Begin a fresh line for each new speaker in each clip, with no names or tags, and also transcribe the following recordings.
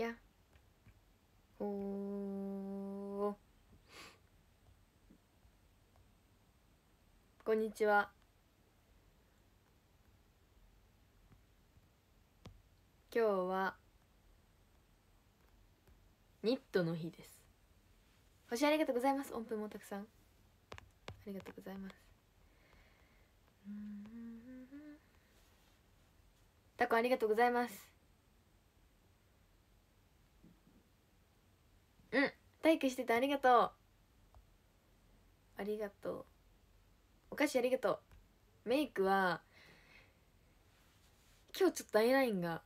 やおこんにちは今日はニットの日です星ありがとうございます音符もたくさんありがとうございますタコありがとうございますうん体育しててありがとうありがとうお菓子ありがとうメイクは今日ちょっとアイラインが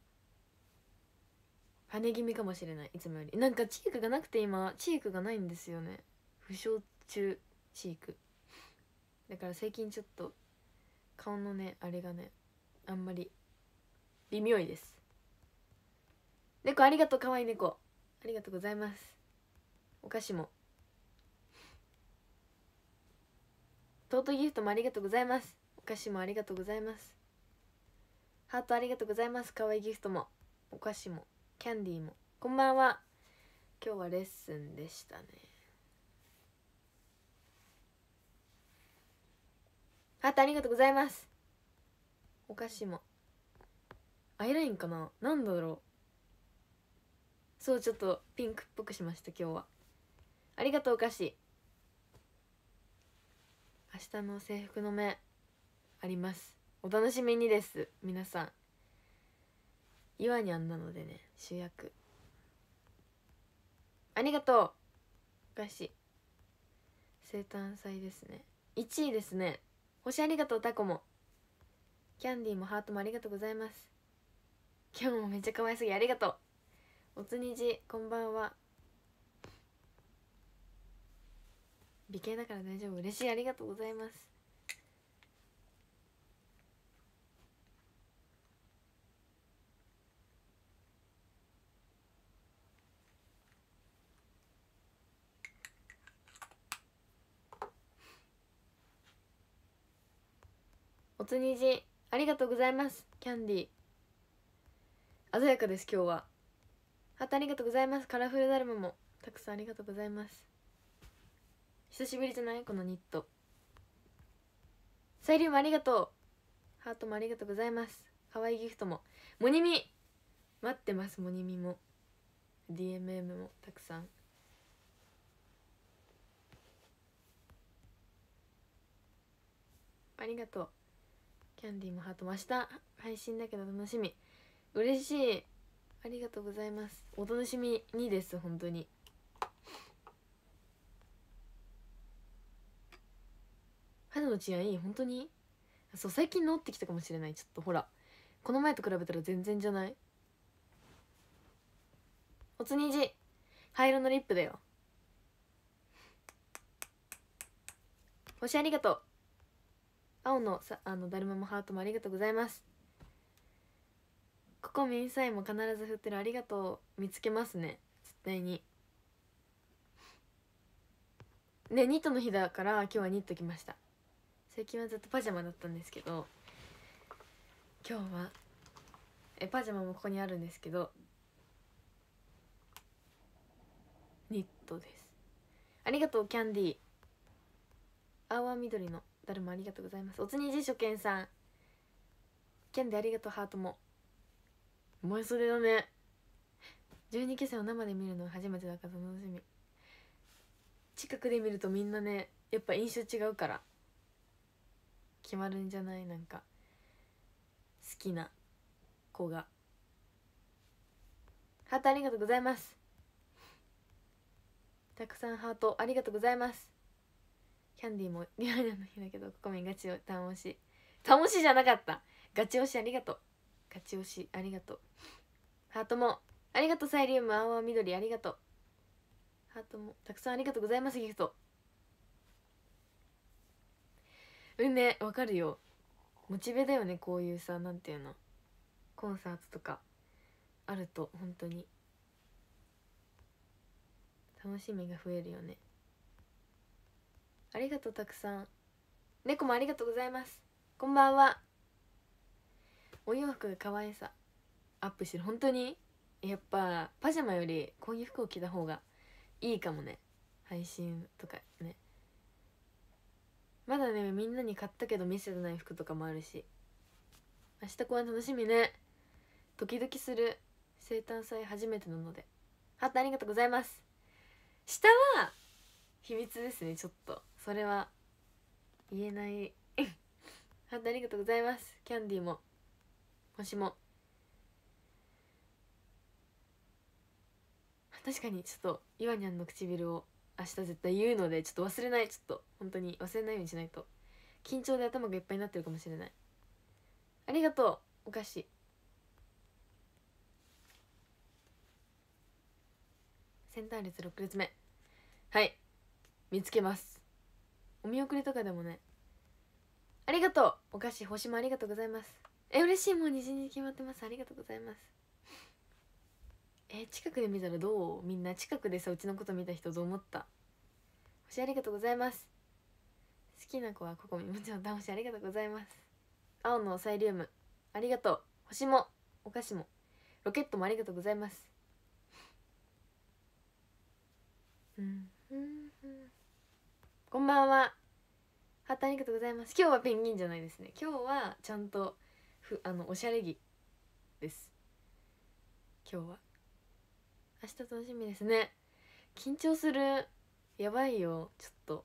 跳ね気味かもしれないいつもよりなんかチークがなくて今チークがないんですよね負傷中チークだから最近ちょっと顔のねあれがねあんまり微妙いです猫ありがとうかわいい猫ありがとうございますお菓子もトートギフトもありがとうございますお菓子もありがとうございますハートありがとうございます可愛いギフトもお菓子もキャンディーもこんばんは今日はレッスンでしたねハートありがとうございますお菓子もアイラインかななんだろうそうちょっとピンクっぽくしました今日はありがとうお菓子明日の制服の目ありますお楽しみにです皆さん岩にゃんなのでね主役ありがとうお菓子生誕祭ですね1位ですね星ありがとうタコもキャンディーもハートもありがとうございます今日もめっちゃ可愛すぎありがとうおつにじこんばんは美形だから大丈夫嬉しいありがとうございますおつにじありがとうございますキャンディ鮮やかです今日はハーありがとうございますカラフルダルマもたくさんありがとうございます久しぶりじゃないこのニットサイリウムありがとうハートもありがとうございます可愛いギフトもモニミ待ってますモニミも DMM もたくさんありがとうキャンディーもハートも明日配信だけど楽しみ嬉しいありがとうございますお楽しみにです本当にの治安いい本当にそう最近治ってきたかもしれないちょっとほらこの前と比べたら全然じゃないおつにじ灰色のリップだよ星ありがとう青のさあのだるまもハートもありがとうございますここミンサイも必ず振ってるありがとう見つけますね絶対にねニットの日だから今日はニット来ました最近はずっとパジャマだったんですけど今日はえパジャマもここにあるんですけどニットですありがとうキャンディー青緑の誰もありがとうございますおつにじ初見さんキャンディーありがとうハートも燃え袖だね12期生を生で見るのは初めてだから楽しみ近くで見るとみんなねやっぱ印象違うから決まるんじゃないなんか好きな子がハートありがとうございますたくさんハートありがとうございますキャンディーもリアルな日だけどここめガチを楽し楽しじゃなかったガチ押しありがとうガチ押しありがとうハートもありがとうサイリウム青緑ありがとうハートもたくさんありがとうございますギフト梅わかるよモチベだよねこういうさ何ていうのコンサートとかあると本当に楽しみが増えるよねありがとうたくさん猫もありがとうございますこんばんはお洋服が可愛さアップしてる本当にやっぱパジャマよりこういう服を着た方がいいかもね配信とかねまだねみんなに買ったけど見せてない服とかもあるし明日公演楽しみねドキドキする生誕祭初めてなのでハートありがとうございます下は秘密ですねちょっとそれは言えない ハートありがとうございますキャンディーも星も確かにちょっとイワニャンの唇を明日絶対言うのでちょっと忘れないちょっと本当に忘れないようにしないと緊張で頭がいっぱいになってるかもしれないありがとうお菓子センター列6列目はい見つけますお見送りとかでもねありがとうお菓子星もありがとうございますえ嬉しいもう虹に決まってますありがとうございますえ近くで見たらどうみんな近くでさうちのこと見た人どう思った星ありがとうございます好きな子はここみもちろん倒しありがとうございます青のサイリウムありがとう星もお菓子もロケットもありがとうございますうんこんばんはハートありがとうございます今日はペンギンじゃないですね今日はちゃんとふあのおしゃれ着です今日は明日楽しみですね緊張するやばいよちょっと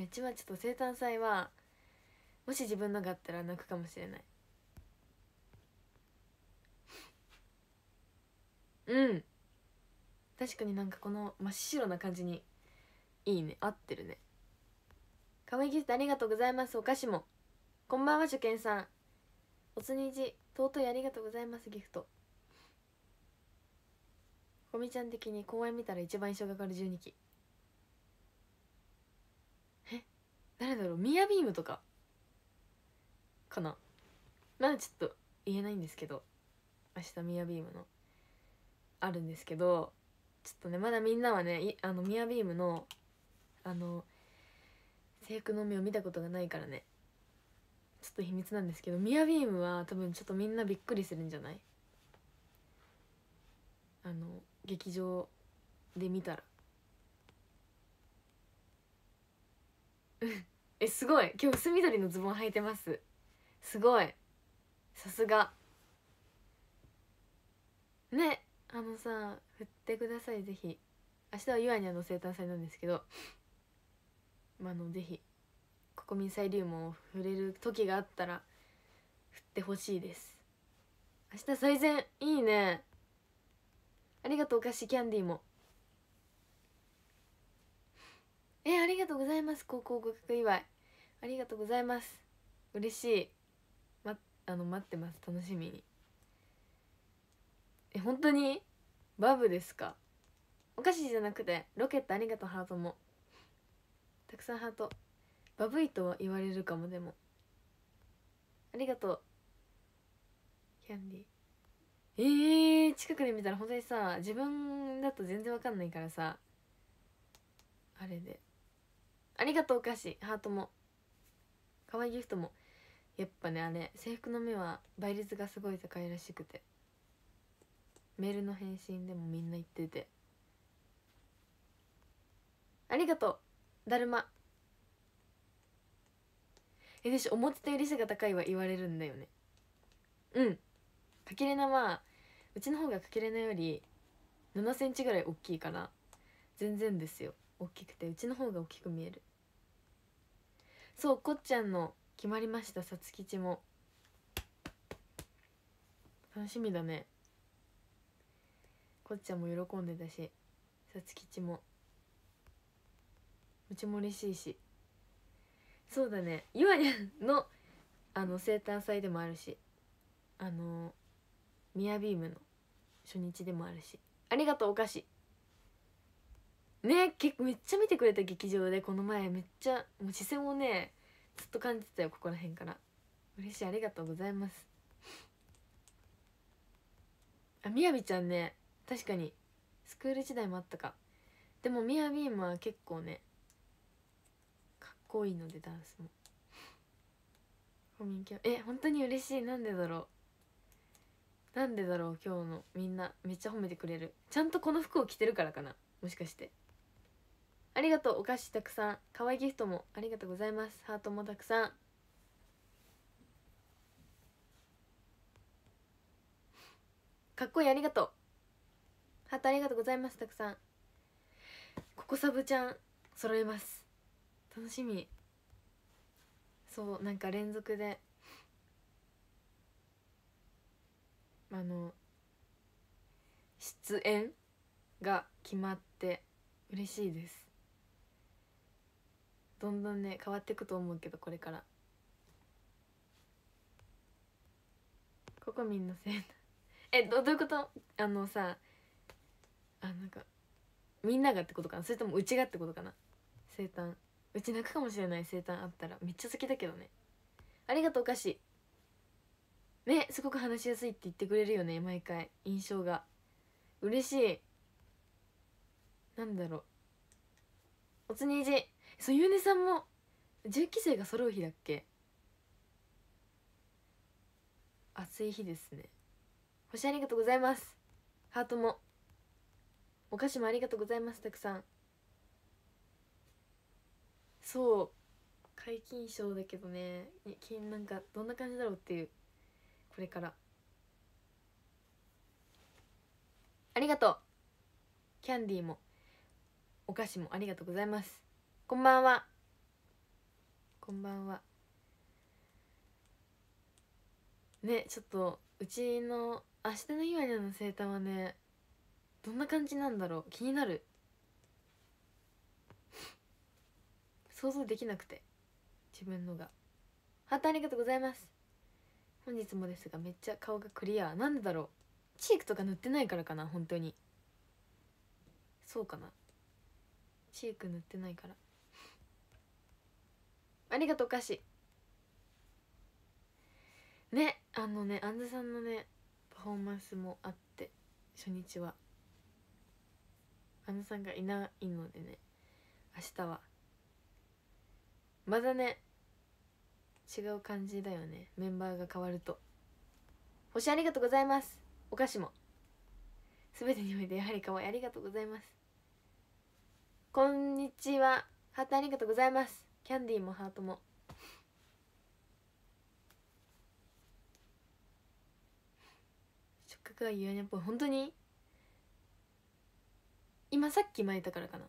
うちはちょっと生誕祭はもし自分のがあったら泣くかもしれないうん確かになんかこの真っ白な感じにいいね合ってるねかわいギフトありがとうございますお菓子もこんばんは受験さんおつにじ尊いありがとうございますギフトこみちゃん的に公演見たら一番印象がかる12期え誰だろうミヤビームとかかなまだちょっと言えないんですけど明日ミヤビームのあるんですけどちょっとねまだみんなはねあのミヤビームのあの制服の目を見たことがないからねちょっと秘密なんですけどミヤビームは多分ちょっとみんなびっくりするんじゃないあの劇場で見たら えすごい今日薄緑のズボン履いてますすごいさすがねあのさ振ってくださいぜひ明日はユアニャの生誕祭なんですけどまあのぜひ国民リウムを触れる時があったら振ってほしいです明日最善いいねありがとうお菓子キャンディーもえありがとうございます高校合格祝いありがとうございます嬉しいまあの待ってます楽しみにえ本当にバブですかお菓子じゃなくてロケットありがとうハートもたくさんハートバブいとは言われるかもでもありがとうキャンディーえー、近くで見たら本当にさ自分だと全然わかんないからさあれでありがとうお菓子ハートも可愛いギフトもやっぱねあれ制服の目は倍率がすごい高いらしくてメールの返信でもみんな言っててありがとうだるまえでしょ思ってたより背が高いは言われるんだよねうんかけれなはうちの方がかけれなより7センチぐらい大きいから全然ですよ大きくてうちの方が大きく見えるそうこっちゃんの決まりましたさつきちも楽しみだねこっちゃんも喜んでたしさつきちもうちも嬉しいしそうだねゆわにゃんのあの生誕祭でもあるしあのミヤビームの初日でもあるしありがとうお菓子ね結めっちゃ見てくれた劇場でこの前めっちゃもう視線をねずっと感じてたよここら辺から嬉しいありがとうございますあみやびちゃんね確かにスクール時代もあったかでもみやびームは結構ねかっこいいのでダンスもえ本当に嬉しいなんでだろうなんでだろう今日のみんなめっちゃ褒めてくれるちゃんとこの服を着てるからかなもしかしてありがとうお菓子たくさん可愛いギフトもありがとうございますハートもたくさんかっこいいありがとうハートありがとうございますたくさんここサブちゃん揃えます楽しみそうなんか連続であの出演が決まって嬉しいですどんどんね変わっていくと思うけどこれからここみんなせいなえどどういうことあのさあなんかみんながってことかなそれともうちがってことかな生誕うち泣くかもしれない生誕あったらめっちゃ好きだけどねありがとうお菓子ねすごく話しやすいって言ってくれるよね毎回印象が嬉しいなんだろうおつにじそうゆうねさんも10期生が揃う日だっけ暑い日ですね星ありがとうございますハートもお菓子もありがとうございますたくさんそう皆勤賞だけどねなんかどんな感じだろうっていうこれからありがとうキャンディーもお菓子もありがとうございますこんばんはこんばんはねちょっとうちの明日の屋の生誕はねどんな感じなんだろう気になる想像できなくて自分のがハートありがとうございます本日もですがめっちゃ顔がクリアなんでだろうチークとか塗ってないからかな本当にそうかなチーク塗ってないからありがとうお菓子ねあのねあんずさんのねパフォーマンスもあって初日はあんずさんがいないのでね明日はまだね違う感じだよねメンバーが変わると星ありがとうございますお菓子も全てにおいてやはり可愛いありがとうございますこんにちはハートありがとうございますキャンディーもハートも触覚がゆえにっぽい本当に今さっき巻いたからかな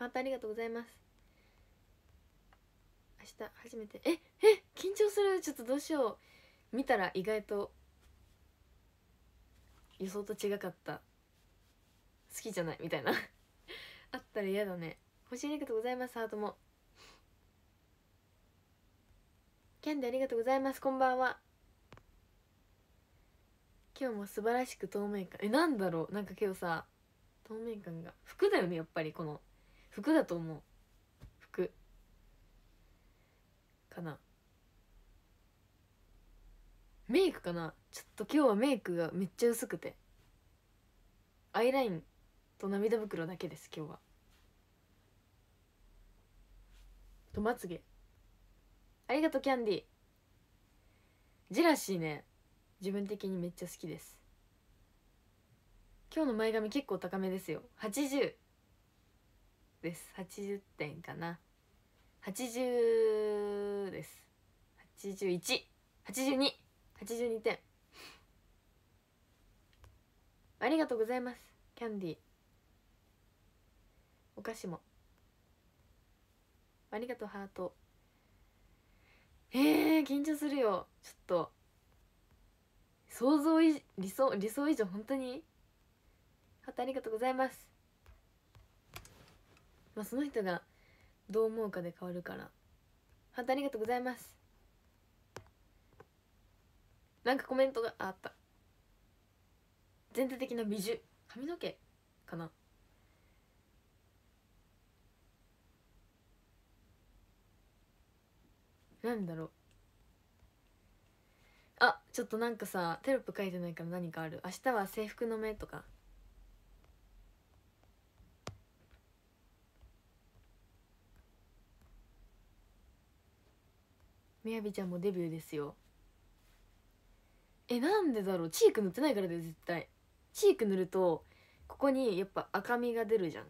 またありがとうございます明日初めてええ緊張するちょっとどうしよう見たら意外と予想と違かった好きじゃないみたいな あったら嫌だね星ありがとうございますハートもキャンデありがとうございますこんばんは今日も素晴らしく透明感えなんだろうなんか今日さ透明感が服だよねやっぱりこの服だと思う服かなメイクかなちょっと今日はメイクがめっちゃ薄くてアイラインと涙袋だけです今日はとまつげありがとうキャンディージェラシーね自分的にめっちゃ好きです今日の前髪結構高めですよ80です80点かな80です818282点ありがとうございますキャンディーお菓子もありがとうハートえー、緊張するよちょっと想像以理想理想以上本当にハートありがとうございますまあ、その人がどう思うかで変わるから本当ありがとうございますなんかコメントがあった全体的な美術髪の毛かななんだろうあちょっとなんかさテロップ書いてないから何かある明日は制服の目とかみやびちゃんもデビューですよえなんでだろうチーク塗ってないからだよ絶対チーク塗るとここにやっぱ赤みが出るじゃん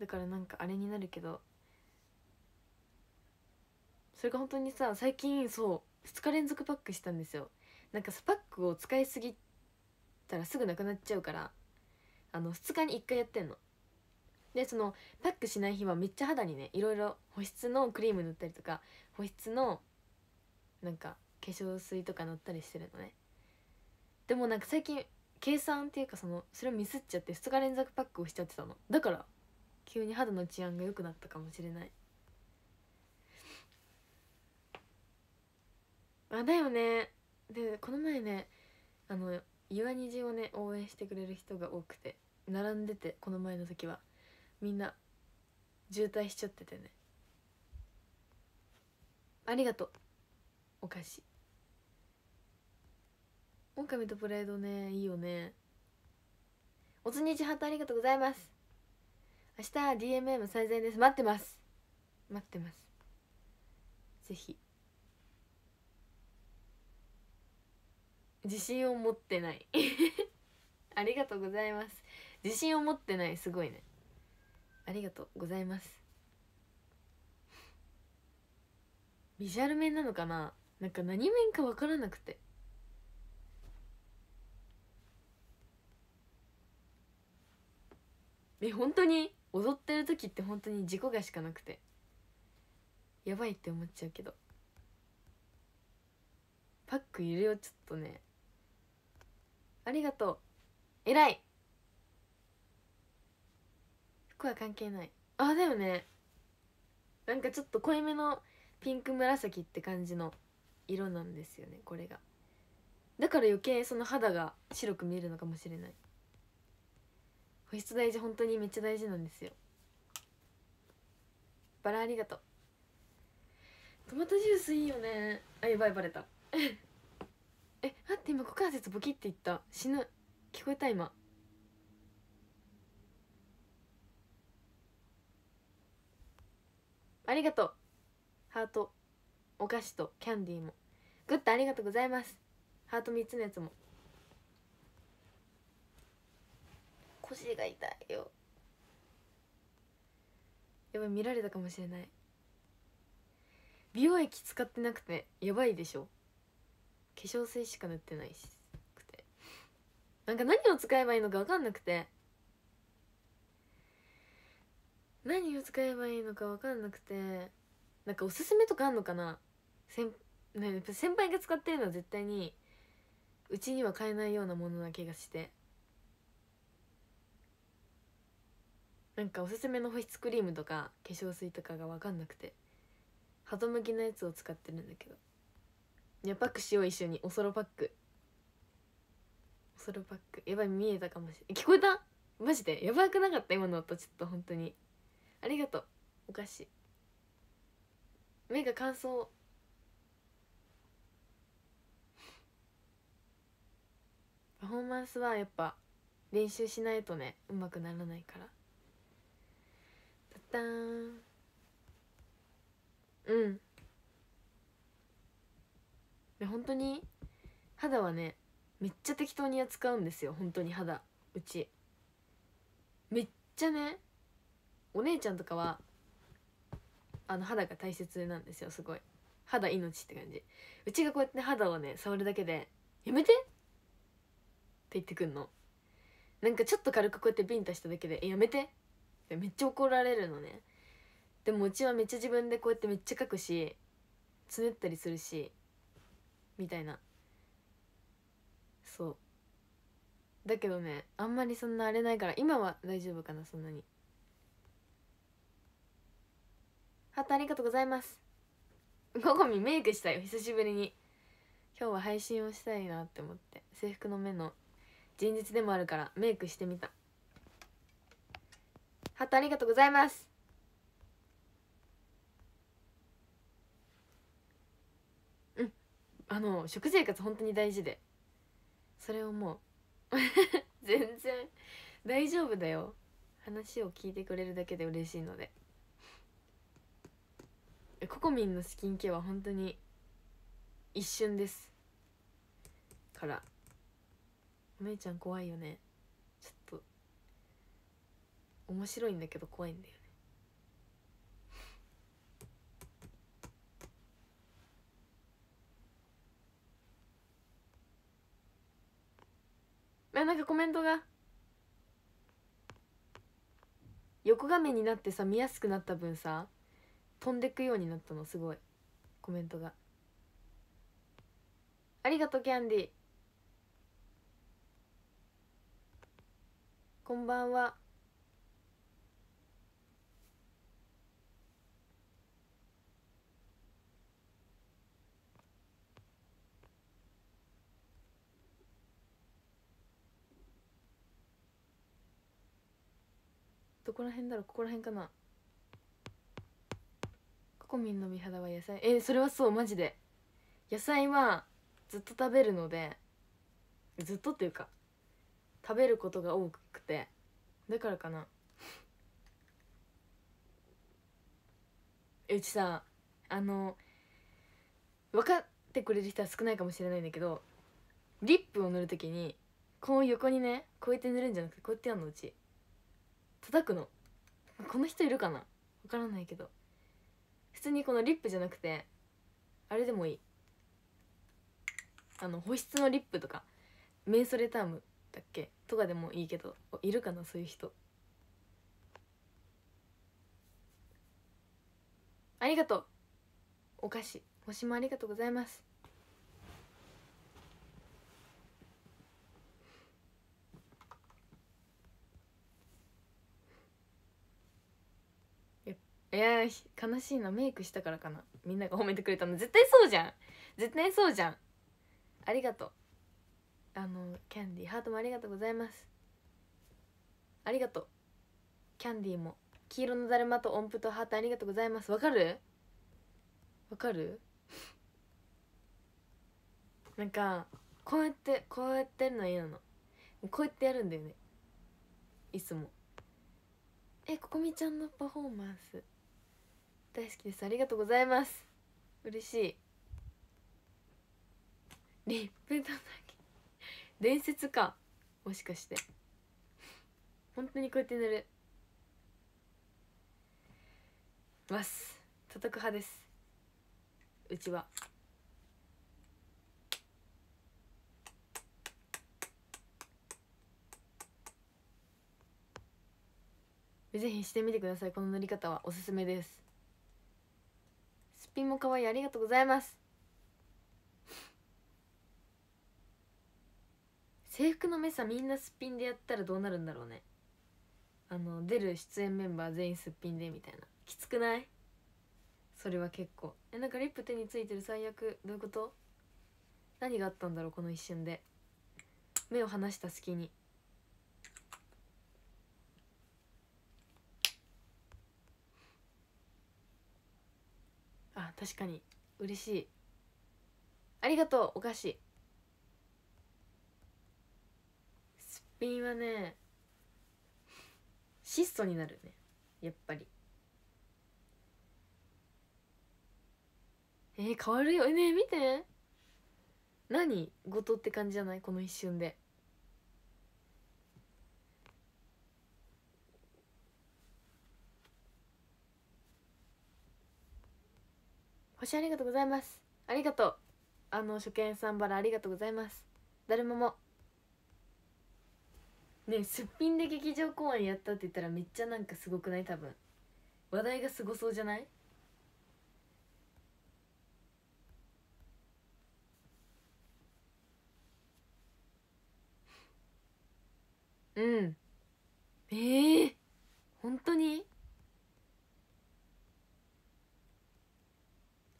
だからなんかあれになるけどそれが本当にさ最近そう2日連続パックしたんですよなんかパックを使いすぎたらすぐなくなっちゃうからあの2日に1回やってんのでそのパックしない日はめっちゃ肌にねいろいろ保湿のクリーム塗ったりとか保湿のなんか化粧水とか塗ったりしてるのねでもなんか最近計算っていうかそのそれをミスっちゃって2日連続パックをしちゃってたのだから急に肌の治安が良くなったかもしれないあだよねでこの前ねあの岩虹をね応援してくれる人が多くて並んでてこの前の時はみんな渋滞しちゃっててねありがとうお菓子オオカミとプライドねいいよねおつにちハートありがとうございます明日 DMM 最善です待ってます待ってますぜひ自信を持ってない ありがとうございます自信を持ってないすごいねありがとうございますビジュアル面なのかななんか何面か分からなくてえ本当に踊ってる時って本当に事故がしかなくてやばいって思っちゃうけどパックいるよちょっとねありがとう偉い服は関係ないあだよねなんかちょっと濃いめのピンク紫って感じの色なんですよねこれがだから余計その肌が白く見えるのかもしれない保湿大事本当にめっちゃ大事なんですよバラありがとうトマトジュースいいよねあやばいバレた え待って今股関節ボキっていった死ぬ聞こえた今ありがとうハートお菓子とキャンディーもグッドありがとうございますハート3つのやつも腰が痛いよやばい見られたかもしれない美容液使ってなくてやばいでしょ化粧水しか塗ってないしくてなんか何を使えばいいのか分かんなくて何を使えばいいのか分かんなくてなんかおすすめとかあんのかな先先輩が使ってるのは絶対にうちには買えないようなものな気がしてなんかおすすめの保湿クリームとか化粧水とかが分かんなくてハト向きのやつを使ってるんだけどいやパックしよう一緒におそろパックおそろパックやばい見えたかもしれない聞こえたマジでやばくなかった今の音ちょっと本当にありがとうお菓子目が乾燥パフォーマンスはやっぱ練習しないとねうまくならないからたタんうんで本当に肌はねめっちゃ適当に扱うんですよ本当に肌うちめっちゃねお姉ちゃんとかはあの肌が大切なんですよすごい肌命って感じうちがこうやって肌をね触るだけで「やめて言ってくんのなんかちょっと軽くこうやってビンタしただけで「えやめて」ってめっちゃ怒られるのねでもうちはめっちゃ自分でこうやってめっちゃ書くしつねったりするしみたいなそうだけどねあんまりそんな荒れないから今は大丈夫かなそんなにハートありがとうございますゴゴミメイクしたよ久しぶりに今日は配信をしたいなって思って制服の目の前日でもあるからメイクしてみたハートありがとうございますうんあの食生活本当に大事でそれをもう 全然大丈夫だよ話を聞いてくれるだけで嬉しいのでココミンのスキンケアは本当に一瞬ですからめいちゃん怖いよねちょっと面白いんだけど怖いんだよねえなんかコメントが横画面になってさ見やすくなった分さ飛んでくようになったのすごいコメントがありがとうキャンディこんばんは。どこら辺だろうここら辺かなココミンの美肌は野菜えー、それはそうマジで野菜はずっと食べるのでずっとっていうか食べることが多くてだからかなうちさあの分かってくれる人は少ないかもしれないんだけどリップを塗るときにこう横にねこうやって塗るんじゃなくてこうやってやるのうち叩くのこの人いるかな分からないけど普通にこのリップじゃなくてあれでもいいあの保湿のリップとかメンソレタームったっけとかでもいいけどいるかなそういう人ありがとうお菓子星もありがとうございますいや悲しいなメイクしたからかなみんなが褒めてくれたの絶対そうじゃん絶対そうじゃんありがとうあのキャンディーハートもありがとうございますありがとうキャンディーも黄色のだるまと音符とハートありがとうございますわかるわかるなんかこうやってこうやってやるの嫌なのこうやってやるんだよねいつもえここみちゃんのパフォーマンス大好きですありがとうございます嬉しいリップ叩伝説かもしかして本当にこうやって塗るます叩く派ですうちは。ぜひしてみてくださいこの塗り方はおすすめですすっぴんも可愛いありがとうございます制服のメサみんなすっぴんでやったらどうなるんだろうねあの出る出演メンバー全員すっぴんでみたいなきつくないそれは結構えなんかリップ手についてる最悪どういうこと何があったんだろうこの一瞬で目を離した隙にあ確かに嬉しいありがとうお菓子品はね質素になるねやっぱりえー、変わるよねえ見て何後藤って感じじゃないこの一瞬で星ありがとうございますありがとうあの初見さんバラありがとうございます誰ももねすっぴんで劇場公演やったって言ったらめっちゃなんかすごくない多分話題がすごそうじゃないうんええー、本当に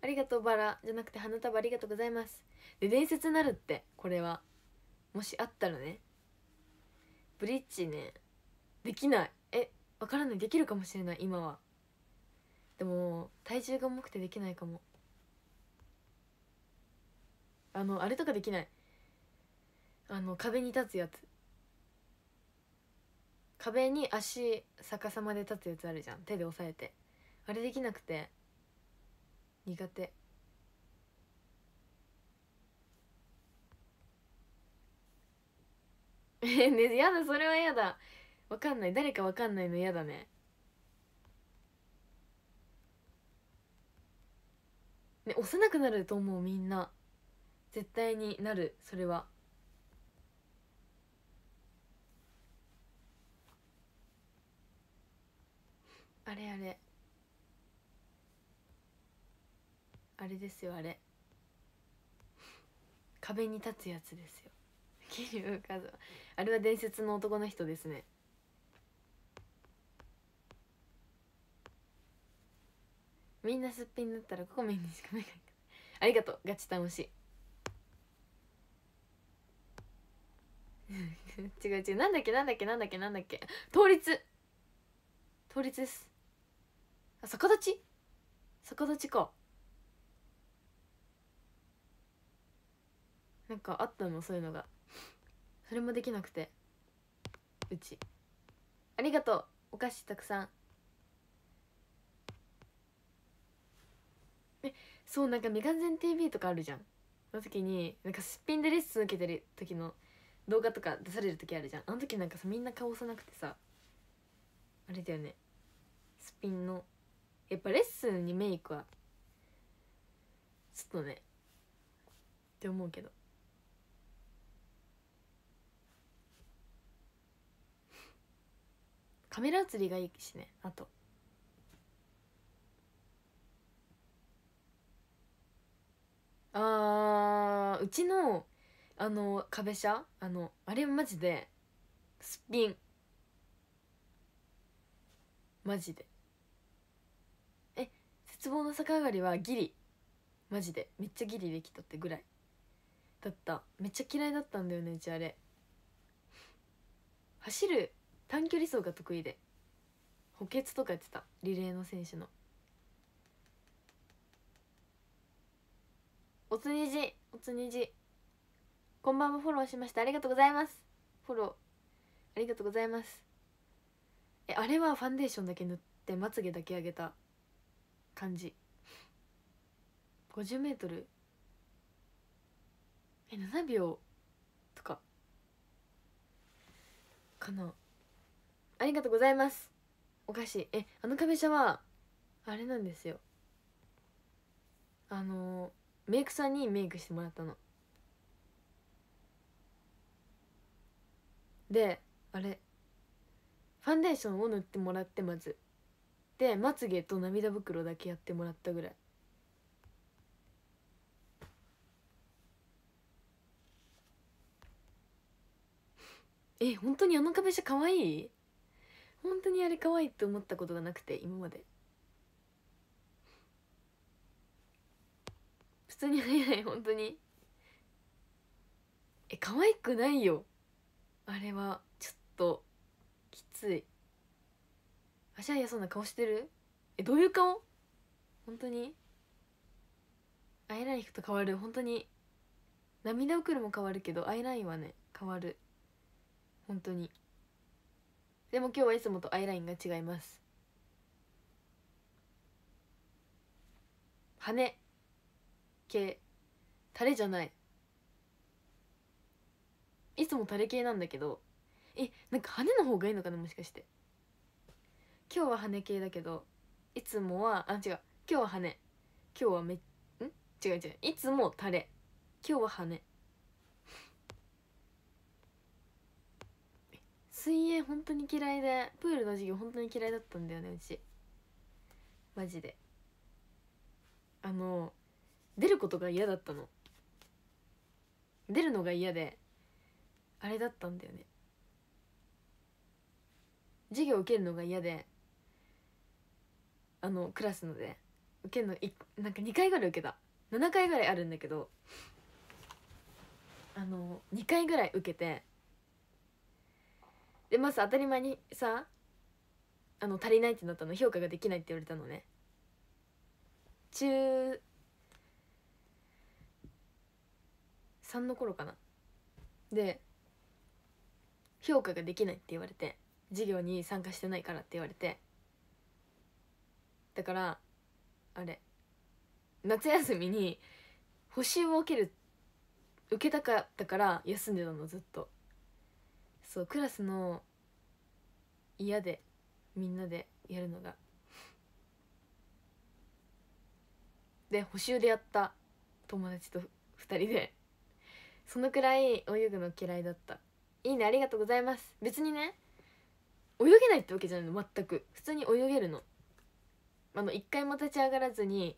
ありがとうバラじゃなくて花束ありがとうございますで伝説なるってこれはもしあったらねブリッジねできないえわからないできるかもしれない今はでも体重が重くてできないかもあのあれとかできないあの壁に立つやつ壁に足逆さまで立つやつあるじゃん手で押さえてあれできなくて苦手えねやだそれはやだわかんない誰かわかんないのやだねね幼くなると思うみんな絶対になるそれはあれあれあれですよあれ壁に立つやつですよ桐生和馬あれは伝説の男の人ですねみんなすっぴんだったらここメンにしかないからありがとうガチ楽しい 違う違うなんだっけなんだっけなんだっけなんだっけ倒立倒立ですあ逆立ち逆立ちかなんかあったのそういうのがそれもできなくてうちありがとうお菓子たくさんえそうなんか「未完全 TV」とかあるじゃんの時になんかすっぴんでレッスン受けてる時の動画とか出される時あるじゃんあの時なんかさみんな顔さなくてさあれだよねすっぴんのやっぱレッスンにメイクはちょっとねって思うけど。カメラ映りがいいしねあとあーうちのあの壁車あのあれマジですっぴんマジでえ絶望の逆上がりはギリマジでめっちゃギリできたってぐらいだっためっちゃ嫌いだったんだよねうちあれ走る短距離走が得意で補欠とかやってたリレーの選手のおつにじおつにじこんばんはフォローしましたありがとうございますフォローありがとうございますえあれはファンデーションだけ塗ってまつげだけ上げた感じ 50m え7秒とかかなありがとうございますお菓子えあの壁車はあれなんですよあのメイクさんにメイクしてもらったのであれファンデーションを塗ってもらってまずでまつげと涙袋だけやってもらったぐらいえ本当にあの壁車可愛い本当にあれ可愛いって思ったことがなくて今まで普通に入らない本当にえ可愛くないよあれはちょっときついあ早やそんな顔してるえどういう顔本当にアイライン引くと変わる本当に涙袋も変わるけどアイラインはね変わる本当にでも今日はいつもとアイラインが違います羽系タレじゃないいつもタレ系なんだけどえなんか羽の方がいいのかなもしかして今日は羽系だけどいつもはあ違う今日は羽今日はめん違う違ういつもタレ今日は羽水泳本当に嫌いでプールの授業本当に嫌いだったんだよねうちマジであの出ることが嫌だったの出るのが嫌であれだったんだよね授業受けるのが嫌であのクラスので受けるのいなんか2回ぐらい受けた7回ぐらいあるんだけどあの2回ぐらい受けてでまず当たり前にさあの足りないってなったの評価ができないって言われたのね中3の頃かなで評価ができないって言われて授業に参加してないからって言われてだからあれ夏休みに補習を受ける受けたかったから休んでたのずっとそうクラスの嫌でみんなでやるのがで補習でやった友達と2人でそのくらい泳ぐの嫌いだったいいねありがとうございます別にね泳げないってわけじゃないの全く普通に泳げるのあの一回も立ち上がらずに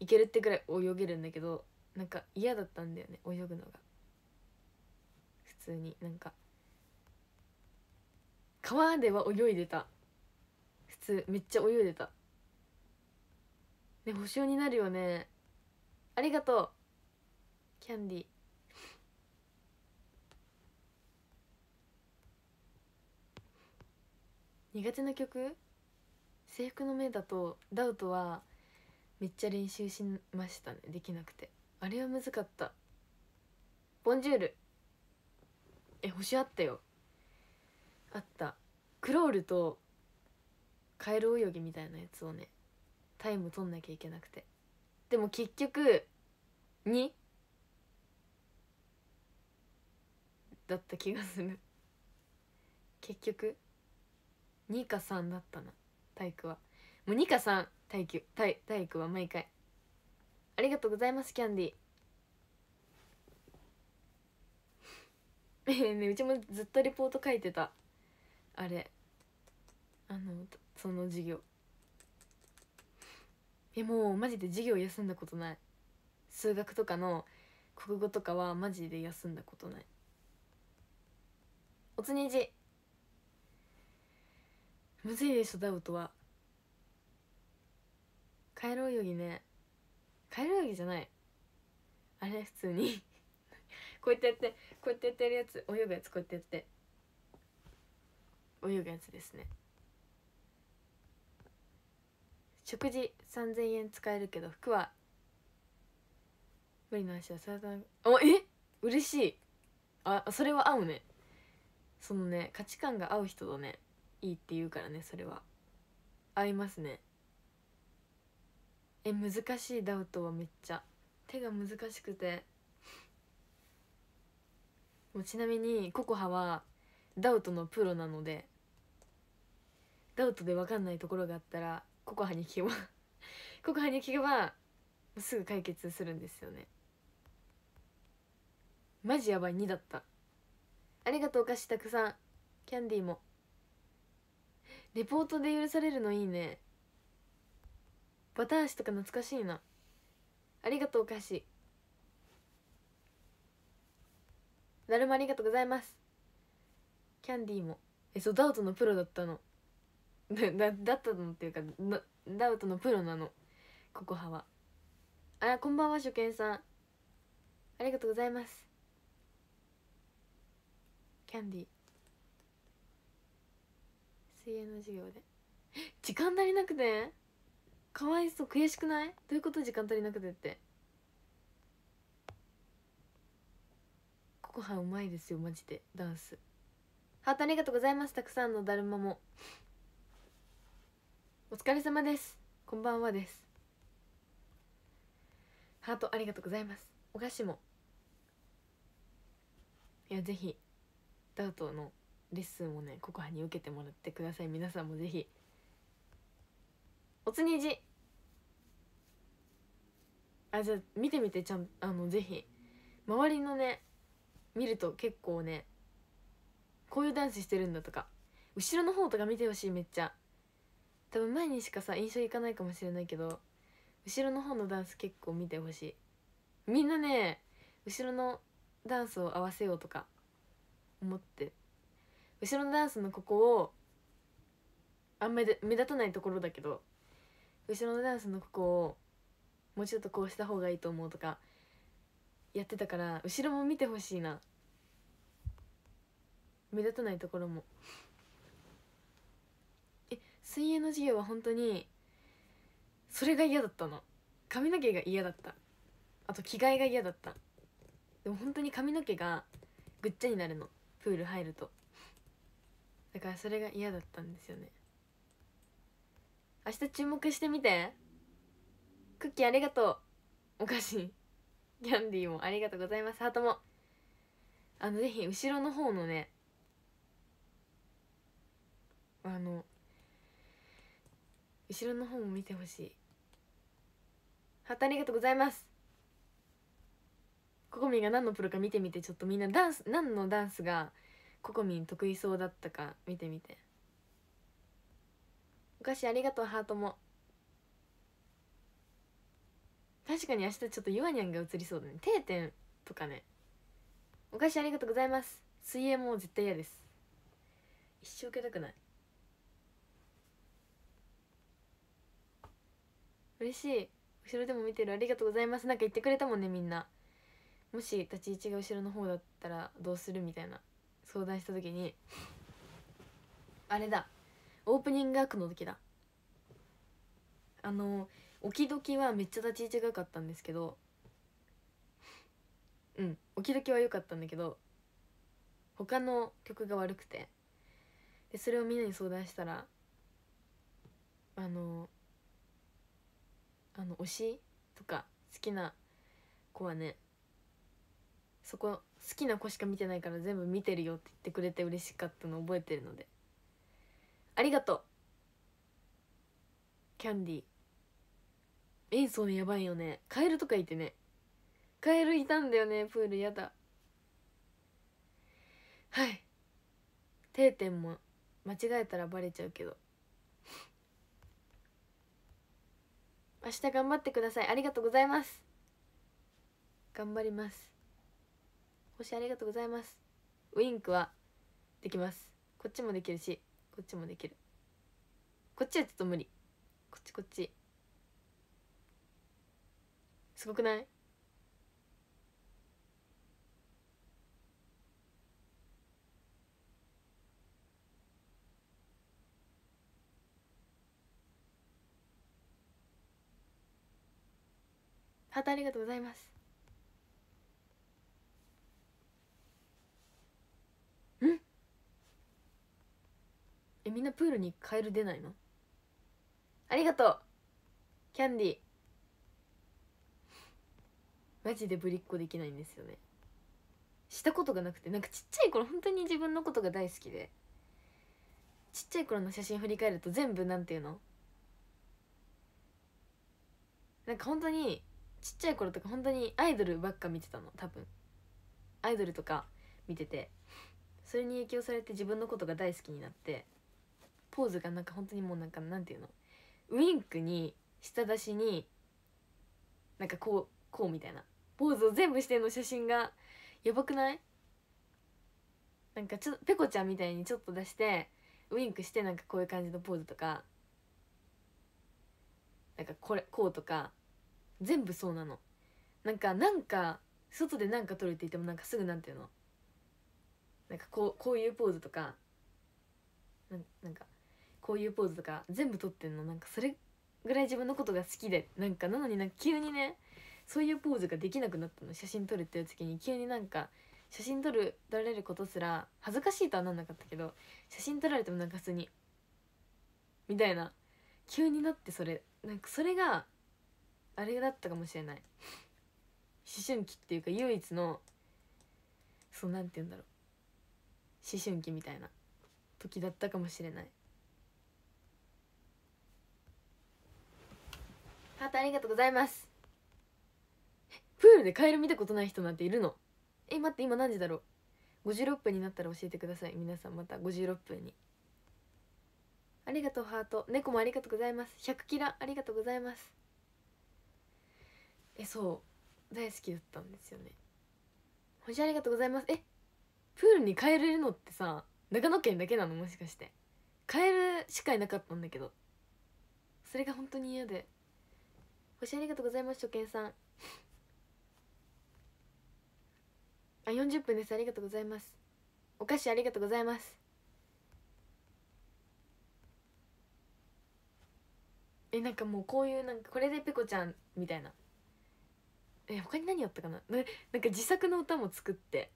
いけるってくらい泳げるんだけどなんか嫌だったんだよね泳ぐのが普通になんか川では泳いでた普通めっちゃ泳いでたね星になるよねありがとうキャンディー苦手な曲制服の目だとダウトはめっちゃ練習しましたねできなくてあれはむずかったボンジュールえ星あったよあったクロールとカエル泳ぎみたいなやつをねタイム取んなきゃいけなくてでも結局2だった気がする結局2か3だったな体育はもう2か3体育体体育は毎回ありがとうございますキャンディ ええねうちもずっとレポート書いてたあれあのその授業いやもうマジで授業休んだことない数学とかの国語とかはマジで休んだことないおつにじむずいでしょダウトは帰ろうよぎね帰ろうよぎじゃないあれ普通に こうやってやってこうやってやってるやつ泳ぐやつこうやってやって泳ぐやつですね食事3000円使えるけど服は無理な話はサータおえ嬉しいあそれは合うねそのね価値観が合う人とねいいって言うからねそれは合いますねえ難しいダウトはめっちゃ手が難しくてもうちなみにココハはダウトのプロなのでダウトで分かんないところがあったらココハに聞けば ココハに聞けばすぐ解決するんですよねマジやばい2だったありがとうお菓子たくさんキャンディーもレポートで許されるのいいねバター足とか懐かしいなありがとうお菓子だるまありがとうございますキャンディーもえそうダウトのプロだったのだだったのっていうかダウトのプロなのココハはあこんばんは初見さんありがとうございますキャンディ水泳の授業で時間足りなくてかわいそう悔しくないどういうこと時間足りなくてってココハうまいですよマジでダンスハートありがとうございますたくさんのだるまもお疲れ様ですこんばんはですハートありがとうございますお菓子もいやぜひダウトのレッスンをねココハに受けてもらってください皆さんもぜひおつにじあじゃあ見てみてちゃんあのぜひ周りのね見ると結構ねこういうダンスしてるんだとか後ろの方とか見てほしいめっちゃ多分前にしかさ印象いかないかもしれないけど後ろの方のダンス結構見てほしいみんなね後ろのダンスを合わせようとか思って後ろのダンスのここをあんまり目立たないところだけど後ろのダンスのここをもうちょっとこうした方がいいと思うとかやってたから後ろも見てほしいな目立たないところも水泳の授業は本当にそれが嫌だったの髪の毛が嫌だったあと着替えが嫌だったでも本当に髪の毛がぐっちゃになるのプール入るとだからそれが嫌だったんですよね明日注目してみてクッキーありがとうお菓子キャンディーもありがとうございますハートもあのぜひ後ろの方のねあの後ろの方も見てほしいハートありがとうございますココミンが何のプロか見てみてちょっとみんなダンス何のダンスがココミン得意そうだったか見てみてお菓子ありがとうハートも確かに明日ちょっとユアニャンが映りそうだね定点とかねお菓子ありがとうございます水泳も絶対嫌です一生受けたくない嬉しい後ろでも見てるありがとうございますなんか言ってくれたもんねみんなもし立ち位置が後ろの方だったらどうするみたいな相談した時にあれだオープニングアクの時だあの置き時はめっちゃ立ち位置が良かったんですけどうん置き時は良かったんだけど他の曲が悪くてでそれをみんなに相談したらあのあの推しとか好きな子はねそこ好きな子しか見てないから全部見てるよって言ってくれて嬉しかったの覚えてるのでありがとうキャンディー演奏ねやばいよねカエルとかいてねカエルいたんだよねプールやだはい定点も間違えたらバレちゃうけど明日頑張ってくださいありがとうございます頑張ります星ありがとうございますウインクはできますこっちもできるしこっちもできるこっちはちょっと無理こっちこっちすごくないハートありがとうございますんえみんなプールにカエル出ないのありがとうキャンディーマジでぶりっ子できないんですよねしたことがなくてなんかちっちゃい頃本当に自分のことが大好きでちっちゃい頃の写真振り返ると全部なんていうのなんか本当にちっちゃい頃とか本当にアイドルばっか見てたの多分アイドルとか見ててそれに影響されて自分のことが大好きになってポーズがなんか本当にもうなんかなんていうのウインクに舌出しになんかこうこうみたいなポーズを全部しての写真がやばくないなんかちょっとペコちゃんみたいにちょっと出してウインクしてなんかこういう感じのポーズとかなんかこれこうとか全部そうなのなんかなんか外で何か撮るって言ってもなんかすぐなんていうのなんかこうこういうポーズとかなんかこういうポーズとか全部撮ってんのなんかそれぐらい自分のことが好きでなんかなのになんか急にねそういうポーズができなくなったの写真撮るっていう時に急になんか写真撮る撮られることすら恥ずかしいとはなんなかったけど写真撮られてもなんか普通にみたいな急になってそれなんかそれがあれだったかもしれない思春期っていうか唯一のそうなんて言うんだろう思春期みたいな時だったかもしれないハートありがとうございますプールでカエル見たことない人なんているのえ待って今何時だろう56分になったら教えてください皆さんまた56分にありがとうハート猫もありがとうございます100キラありがとうございますえそう大好きだったんですよね星ありがとうございますえプールに帰れるのってさ長野県だけなのもしかして帰るしかいなかったんだけどそれが本当に嫌で星ありがとうございます初見さんあ40分ですありがとうございますお菓子ありがとうございますえなんかもうこういうなんかこれでペコちゃんみたいなえ他に何やったかなななんか自作の歌も作って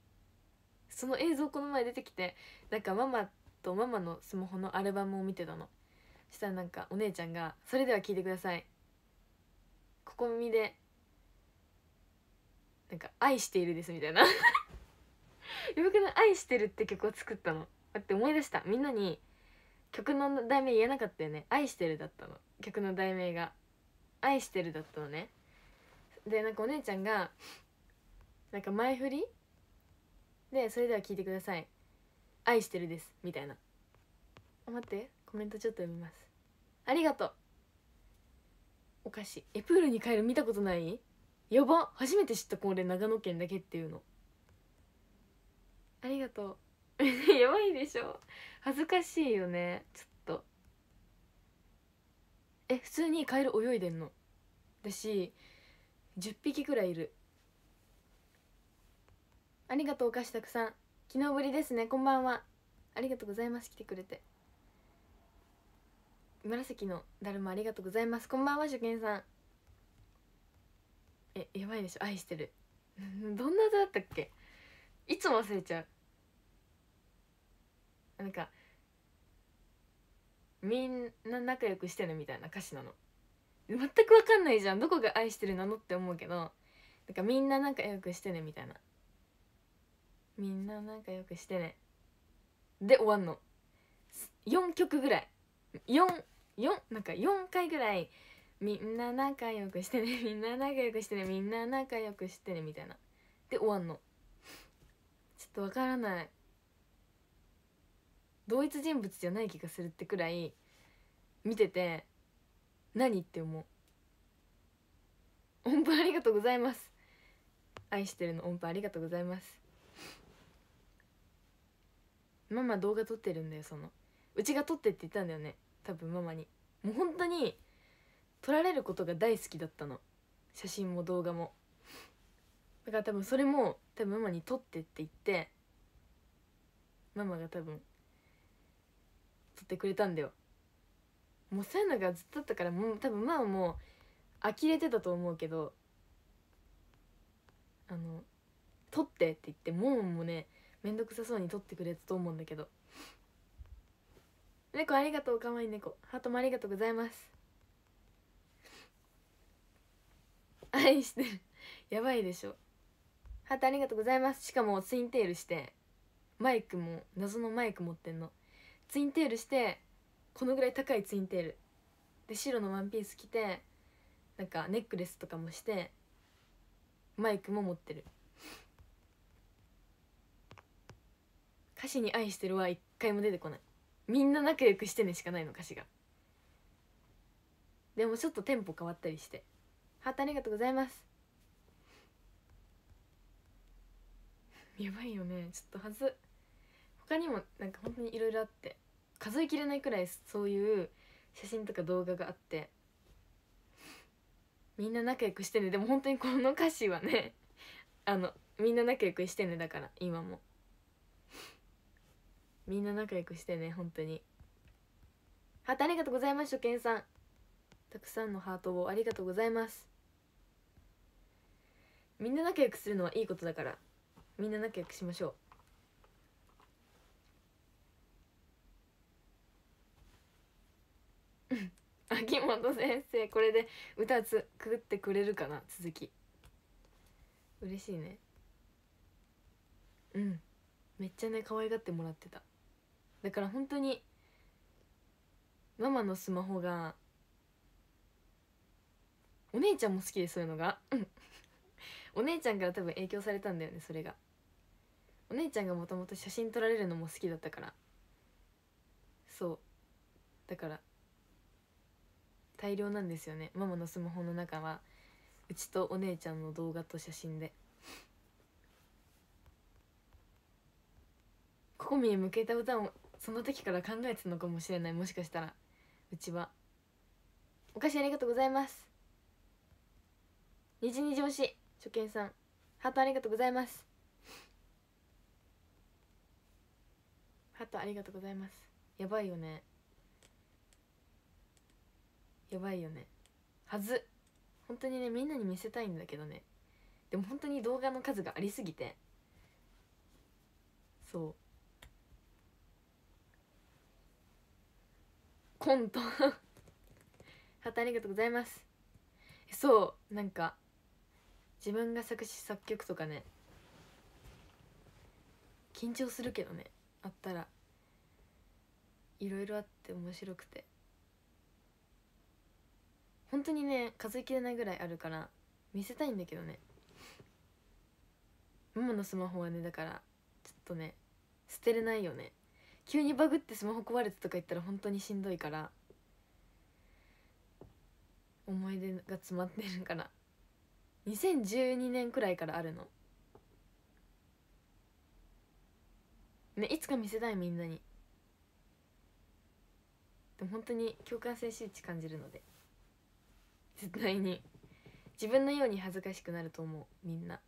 その映像この前出てきてなんかママとママのスマホのアルバムを見てたのそしたらなんかお姉ちゃんが「それでは聴いてください」「ここ耳でなんか愛しているです」みたいな僕の 「愛してる」って曲を作ったのだって思い出したみんなに曲の題名言えなかったよね「愛してる」だったの曲の題名が「愛してる」だったのねでなんかお姉ちゃんがなんか前振りで「それでは聞いてください」「愛してるです」みたいな待ってコメントちょっと読みますありがとうお菓子えプールに帰る見たことないやば初めて知ったこれ長野県だけっていうのありがとう やばいでしょ恥ずかしいよねちょっとえ普通にカエル泳いでんのだし10匹くらいいるありがとうお菓子たくさん昨日ぶりですねこんばんはありがとうございます来てくれて紫のだるまありがとうございますこんばんは初見さんえやばいでしょ愛してる どんな歌だったっけいつも忘れちゃうなんかみんな仲良くしてるみたいな歌詞なの全く分かんないじゃんどこが愛してるなのって思うけどなんかみんな仲良くしてねみたいなみんな仲良くしてねで終わんの4曲ぐらい44なんか4回ぐらいみんな仲良くしてねみんな仲良くしてねみんな仲良くしてねみたいなで終わんのちょっとわからない同一人物じゃない気がするってくらい見てて何って思う音符ありがとうございます愛してるの音符ありがとうございますママ動画撮ってるんだよそのうちが撮ってって言ったんだよね多分ママにもう本当に撮られることが大好きだったの写真も動画もだから多分それも多分ママに撮ってって言ってママが多分撮ってくれたんだよもうそういうのがずっとあったからもう多分まあもう呆れてたと思うけどあの「取って」って言ってもんもね面倒くさそうに取ってくれたと思うんだけど猫ありがとうかわいい猫ハートもありがとうございます愛してるやばいでしょハートありがとうございますしかもツインテールしてマイクも謎のマイク持ってんのツインテールしてこのぐらい高いツインテールで白のワンピース着てなんかネックレスとかもしてマイクも持ってる歌詞に「愛してる」は一回も出てこないみんな仲良くしてねしかないの歌詞がでもちょっとテンポ変わったりしてハートありがとうございますやばいよねちょっとはず他にもなんか本当にいろいろあって数えきれないくらいそういう写真とか動画があってみんな仲良くしてねでも本当にこの歌詞はね あのみんな仲良くしてねだから今もみんな仲良くしてね本当にハートありがとうございます初見さんたくさんのハートをありがとうございますみんな仲良くするのはいいことだからみんな仲良くしましょう秋元先生これで歌つくってくれるかな続き嬉しいねうんめっちゃね可愛がってもらってただから本当にママのスマホがお姉ちゃんも好きでそういうのがお姉ちゃんから多分影響されたんだよねそれがお姉ちゃんがもともと写真撮られるのも好きだったからそうだから大量なんですよねママのスマホの中はうちとお姉ちゃんの動画と写真でココミに向けた歌をその時から考えてたのかもしれないもしかしたらうちはお菓子ありがとうございますにじにじ推し初見さんハートありがとうございますハートありがとうございますやばいよねやばいよねはず本当にねみんなに見せたいんだけどねでも本当に動画の数がありすぎてそうコントハートありがとうございますそうなんか自分が作詞作曲とかね緊張するけどねあったらいろいろあって面白くて。本当にね数えきれないぐらいあるから見せたいんだけどねママのスマホはねだからちょっとね捨てれないよね急にバグってスマホ壊れたとか言ったら本当にしんどいから思い出が詰まってるから2012年くらいからあるのねいつか見せたいみんなにでも本当に共感性周知感じるので。絶対に自分のように恥ずかしくなると思うみんな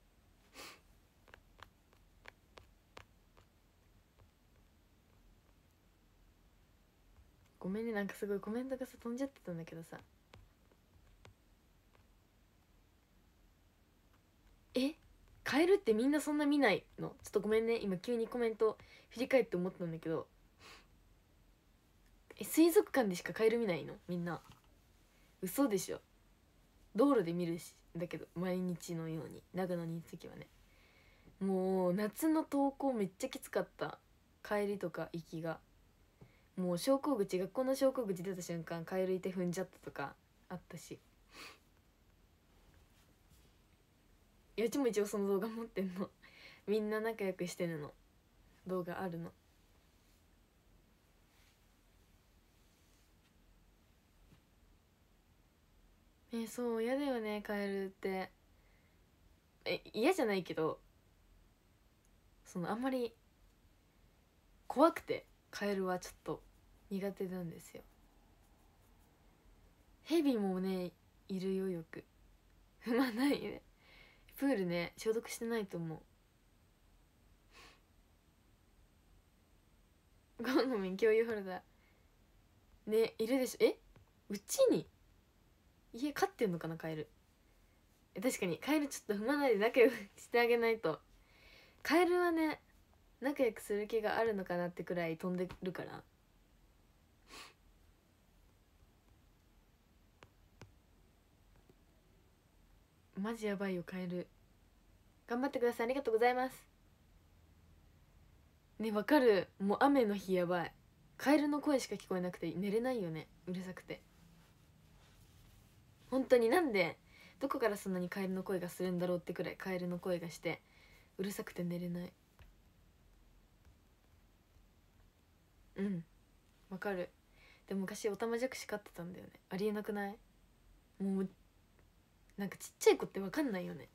ごめんねなんかすごいコメントがさ飛んじゃってたんだけどさえカエルってみんなそんな見ないのちょっとごめんね今急にコメント振り返って思ったんだけどえ水族館でしかカエル見ないのみんな嘘でしょ道路で見るしだけど毎日のように長野に行った時はねもう夏の登校めっちゃきつかった帰りとか行きがもう昇降口学校の昇降口出た瞬間カエルいて踏んじゃったとかあったしうちも一応その動画持ってんのみんな仲良くしてるの動画あるのえそう嫌だよねカエルってえ嫌じゃないけどそのあんまり怖くてカエルはちょっと苦手なんですよヘビもねいるよよく踏 まないねプールね消毒してないと思う ごめん共有ホルダーねいるでしょえうちに家飼ってんのかなカエル確かにカエルちょっと踏まないで仲良くしてあげないとカエルはね仲良くする気があるのかなってくらい飛んでるからマジやばいよカエル頑張ってくださいありがとうございますねわかるもう雨の日やばいカエルの声しか聞こえなくて寝れないよねうるさくて本当になんでどこからそんなにカエルの声がするんだろうってくらいカエルの声がしてうるさくて寝れないうんわかるでも昔オタマジャクシ飼ってたんだよねありえなくないもうなんかちっちゃい子ってわかんないよね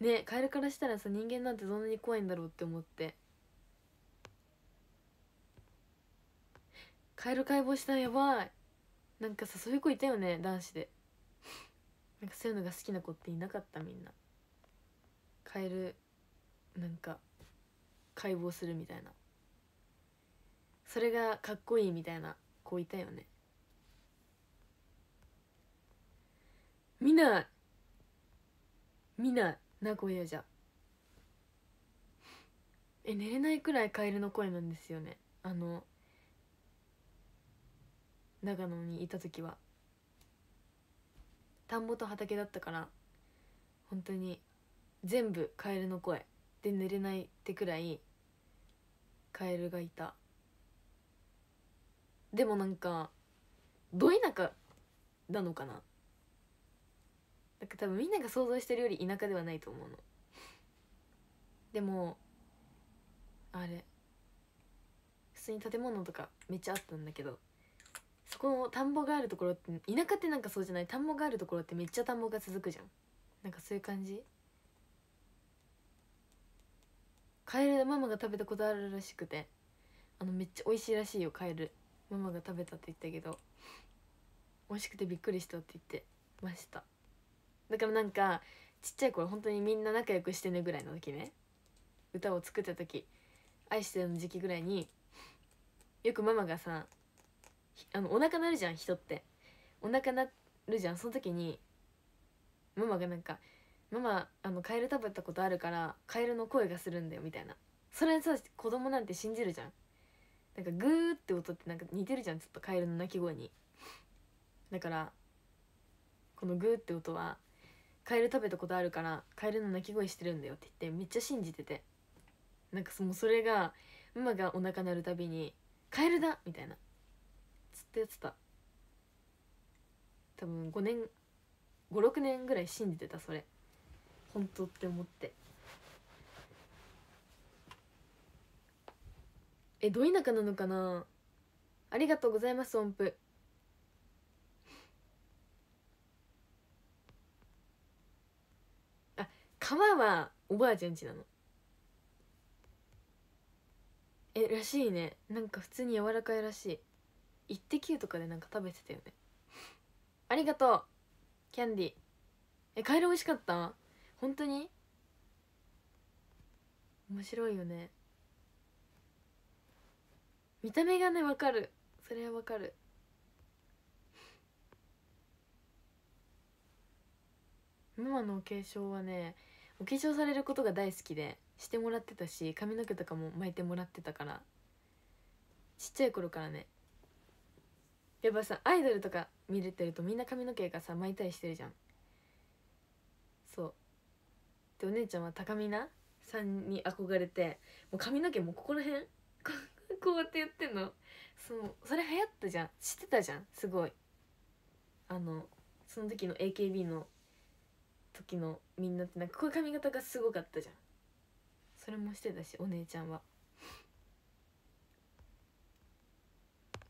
ねカエルからしたらさ人間なんてどんなに怖いんだろうって思ってカエル解剖したやばいなんかさそういう子いたよね男子でなんかそういうのが好きな子っていなかったみんなカエルなんか解剖するみたいなそれがかっこいいみたいな子いたよね見ない見ない名古屋じゃえ寝れないくらいカエルの声なんですよねあの長野にいた時は田んぼと畑だったから本当に全部カエルの声で寝れないってくらいカエルがいたでもなんかど田舎なのかななんか多分みんなが想像してるより田舎ではないと思うのでもあれ普通に建物とかめっちゃあったんだけどこの田んぼがあるところって田舎ってなんかそうじゃない田んぼがあるところってめっちゃ田んぼが続くじゃんなんかそういう感じカエルママが食べたことあるらしくてあのめっちゃ美味しいらしいよカエルママが食べたって言ったけど美味しくてびっくりしたって言ってましただからなんかちっちゃい頃本当にみんな仲良くしてねぐらいの時ね歌を作った時「愛してる」の時期ぐらいによくママがさあのお腹なるじゃん人ってお腹なるじゃんその時にママがなんか「ママあのカエル食べたことあるからカエルの声がするんだよ」みたいなそれさ子供なんて信じるじゃんなんかグーって音ってなんか似てるじゃんちょっとカエルの鳴き声にだからこのグーって音はカエル食べたことあるからカエルの鳴き声してるんだよって言ってめっちゃ信じててなんかそのそれがママがお腹鳴るたびに「カエルだ!」みたいなっとやってた多分5年56年ぐらい信じてたそれ本当って思ってえど田舎なのかなありがとうございます音符あ川はおばあちゃんちなのえらしいねなんか普通に柔らかいらしい「イッテ Q!」とかでなんか食べてたよねありがとうキャンディえカエル美味しかった本当に面白いよね見た目がねわかるそれはわかるママのお化粧はねお化粧されることが大好きでしてもらってたし髪の毛とかも巻いてもらってたからちっちゃい頃からねやっぱさアイドルとか見れてるとみんな髪の毛がさ巻いたりしてるじゃんそうでお姉ちゃんは高見なさんに憧れてもう髪の毛もここら辺 こうやってやってんのそうそれ流行ったじゃん知ってたじゃんすごいあのその時の AKB の時のみんなってなんかこういう髪型がすごかったじゃんそれもしてたしお姉ちゃんは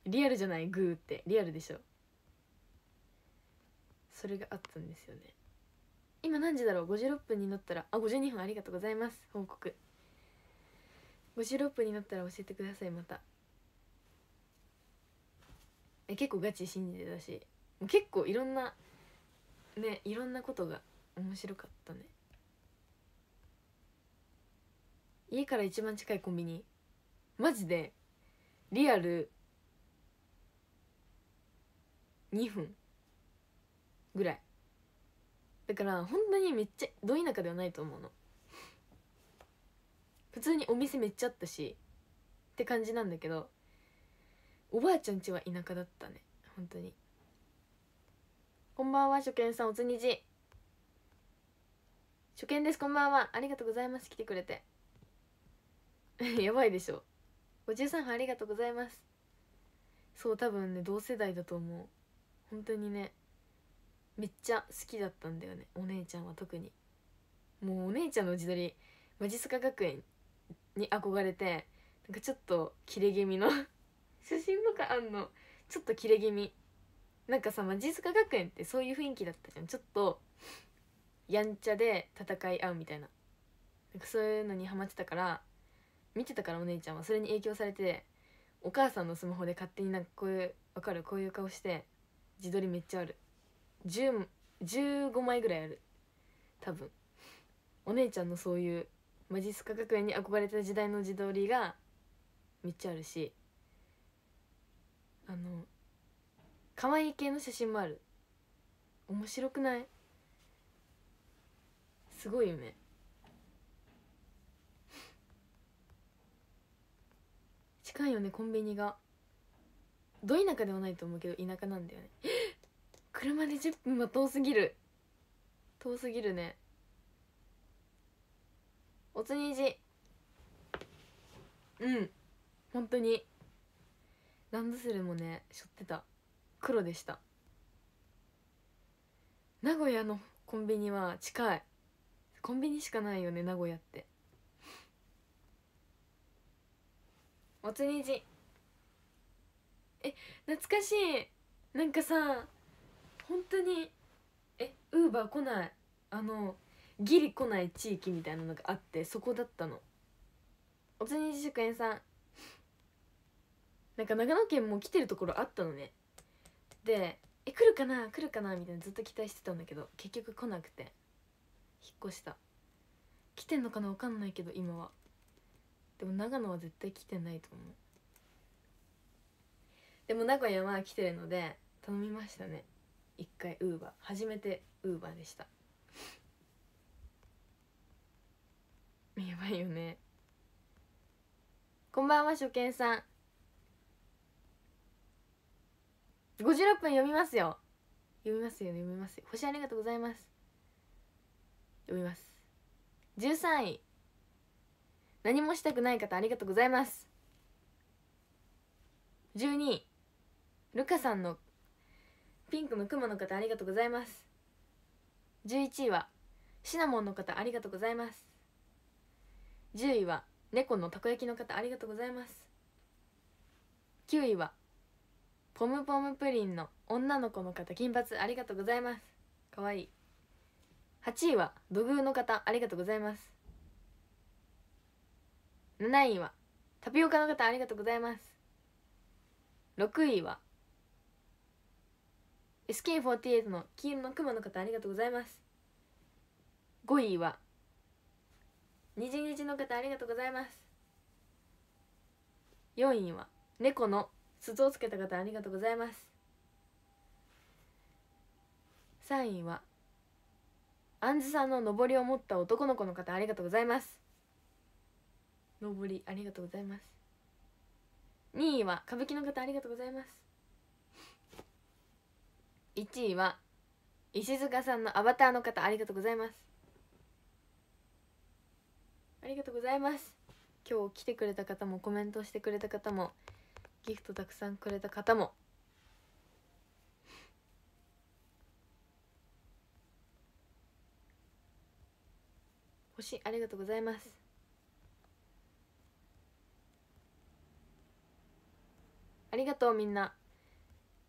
リアルじゃないグーってリアルでしょそれがあったんですよね今何時だろう56分になったらあ52分ありがとうございます報告56分になったら教えてくださいまたえ結構ガチ信じてたし結構いろんなねいろんなことが面白かったね家から一番近いコンビニマジでリアル2分ぐらいだから本当にめっちゃど田舎ではないと思うの普通にお店めっちゃあったしって感じなんだけどおばあちゃん家は田舎だったね本当にこんばんは初見さんおつにじ初見ですこんば んはありがとうございます来てくれてやばいでしょ53分ありがとうございますそう多分ね同世代だと思う本当にねめっちゃ好きだったんだよねお姉ちゃんは特にもうお姉ちゃんの自撮りまじすか学園に憧れてなんかちょっとキレ気味の写真とかあんのちょっとキレ気味なんかさまじすか学園ってそういう雰囲気だったじゃんちょっとやんちゃで戦い合うみたいななんかそういうのにハマってたから見てたからお姉ちゃんはそれに影響されてお母さんのスマホで勝手になんかこういうわかるこういう顔して自撮りめっちゃある10 15枚ぐらいある多分お姉ちゃんのそういうまじっすか学園に憧れた時代の自撮りがめっちゃあるしあの可愛い系の写真もある面白くないすごいよね近いよねコンビニがど田舎ではないと思うけど田舎なんだよね 車で10分は遠すぎる遠すぎるねおつにじうん本当にランドセルもねしょってた黒でした名古屋のコンビニは近いコンビニしかないよね名古屋っておつにじえ懐かしいなんかさ本当にえウーバー来ないあのギリ来ない地域みたいなのがあってそこだったのおつにじ食園さんなんか長野県も来てるところあったのねでえ来るかな来るかなみたいなずっと期待してたんだけど結局来なくて引っ越した来てんのかな分かんないけど今はでも長野は絶対来てないと思うでも名古屋は来てるので頼みましたね一回ウーバー初めてウーバーでしたやばいよねこんばんは初見さん56分読みますよ読みますよ読みます星ありがとうございます読みます13位何もしたくない方ありがとうございます12位ルカさんのピンクの雲の方ありがとうございます11位はシナモンの方ありがとうございます10位は猫のたこ焼きの方ありがとうございます9位はポムポムプリンの女の子の方金髪ありがとうございますかわいい8位は土偶の方ありがとうございます7位はタピオカの方ありがとうございます6位は SK48 の黄色の雲の方ありがとうございます5位はにじにじの方ありがとうございます4位は猫の鈴をつけた方ありがとうございます3位はあんずさんのぼりを持った男の子の方ありがとうございますぼりありがとうございます2位は歌舞伎の方ありがとうございます1位は石塚さんのアバターの方ありがとうございますありがとうございます今日来てくれた方もコメントしてくれた方もギフトたくさんくれた方も星ありがとうございますありがとうみんな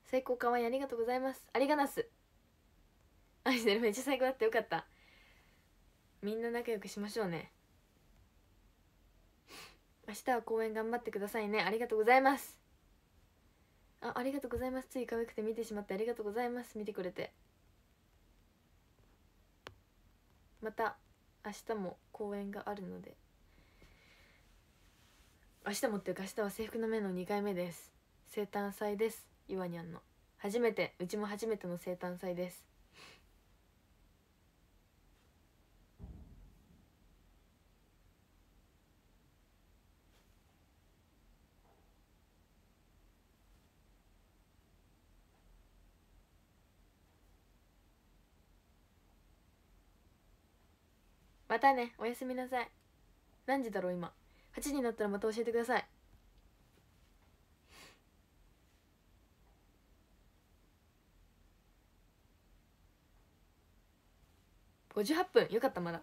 最高かわいありがとうございますありがなすアイてルめっちゃ最高だってよかったみんな仲良くしましょうね明日は公演頑張ってくださいねありがとうございますあありがとうございますつい可愛くて見てしまってありがとうございます見てくれてまた明日も公演があるので明日もっていうか明日は制服の目の2回目です生誕祭ですいにゃんの初めてうちも初めての生誕祭ですまたねおやすみなさい何時だろう今8時になったらまた教えてください58分よかったまだ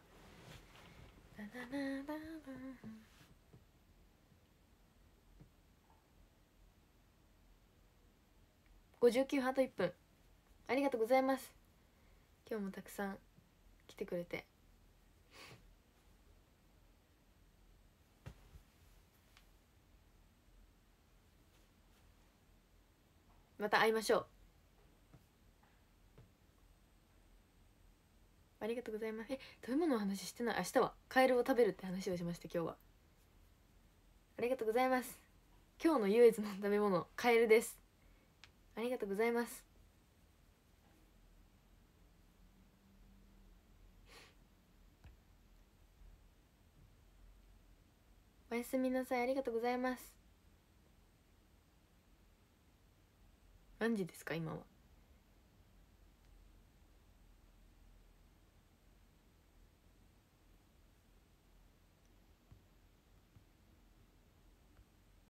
59分あと1分ありがとうございます今日もたくさん来てくれてまた会いましょうありがとうございますえ食べ物の話してない明日はカエルを食べるって話をしました今日はありがとうございます今日の唯一の食べ物カエルですありがとうございますおやすみなさいありがとうございます何時ですか今は